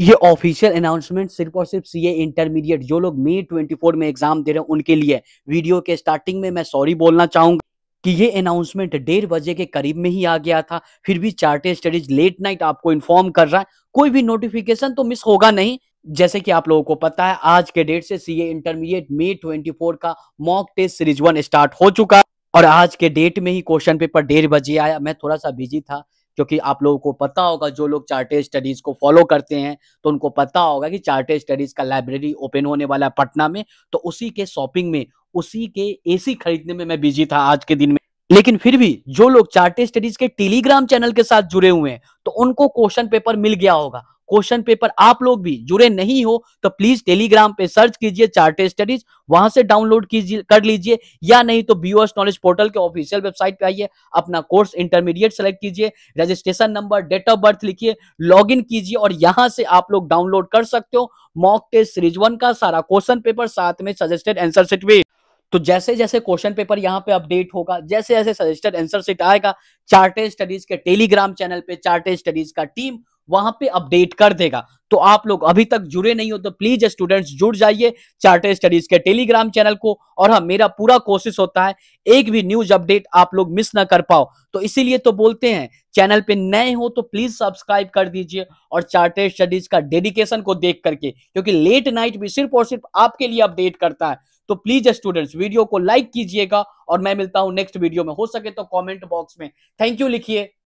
ये official announcement सिर्फ और सिर्फ सीए इंटरमीडिएट जो लोग मे 24 में एग्जाम दे रहे हैं उनके लिए वीडियो के स्टार्टिंग में मैं सॉरी बोलना चाहूंगा कि ये अनाउंसमेंट डेढ़ बजे के करीब में ही आ गया था फिर भी चार्टे स्टडीज लेट नाइट आपको इन्फॉर्म कर रहा है कोई भी नोटिफिकेशन तो मिस होगा नहीं जैसे कि आप लोगों को पता है आज के डेट से सीए इंटरमीडिएट मे 24 का mock test series one start हो चुका और आज के डेट में ही क्वेश्चन पेपर डेढ़ बजे आया मैं थोड़ा सा बिजी था क्योंकि आप लोगों को पता होगा जो लोग चार्टेज स्टडीज को फॉलो करते हैं तो उनको पता होगा कि चार्टेज स्टडीज का लाइब्रेरी ओपन होने वाला है पटना में तो उसी के शॉपिंग में उसी के एसी खरीदने में मैं बिजी था आज के दिन में लेकिन फिर भी जो लोग चार्टेज स्टडीज के टेलीग्राम चैनल के साथ जुड़े हुए हैं तो उनको क्वेश्चन पेपर मिल गया होगा क्वेश्चन पेपर आप लोग भी जुड़े नहीं हो तो प्लीज टेलीग्राम पे सर्च कीजिए चार्टेड स्टडीज वहां से डाउनलोड कीजिए कर लीजिए या नहीं तो बीओएस नॉलेज पोर्टल के ऑफिशियल वेबसाइट पे आइए अपना कोर्स इंटरमीडिएट सेलेक्ट कीजिए registration number date of birth लिखिए लॉग कीजिए और यहां से आप लोग डाउनलोड कर सकते हो मॉक टेस्ट सीरीज वन का सारा क्वेश्चन पेपर साथ में सजेस्टेड एंसर सेट भी तो जैसे जैसे क्वेश्चन पेपर यहाँ पे अपडेट होगा जैसे जैसे सजेस्टेड आंसर सेट आएगा चार्टेड स्टडीज के टेलीग्राम चैनल पे चार्टेड स्टडीज का टीम वहां पे अपडेट कर देगा तो आप लोग अभी तक जुड़े नहीं हो तो प्लीज स्टूडेंट्स जुड़ जाइए चार्टर स्टडीज के टेलीग्राम चैनल को और हाँ मेरा पूरा कोशिश होता है एक भी न्यूज अपडेट आप लोग मिस ना कर पाओ तो इसीलिए तो बोलते हैं चैनल पे नए हो तो प्लीज सब्सक्राइब कर दीजिए और चार्टर स्टडीज का डेडिकेशन को देख करके क्योंकि लेट नाइट भी सिर्फ और सिर्फ आपके लिए अपडेट करता है तो प्लीज स्टूडेंट्स वीडियो को लाइक कीजिएगा और मैं मिलता हूं नेक्स्ट वीडियो में हो सके तो कॉमेंट बॉक्स में थैंक यू लिखिए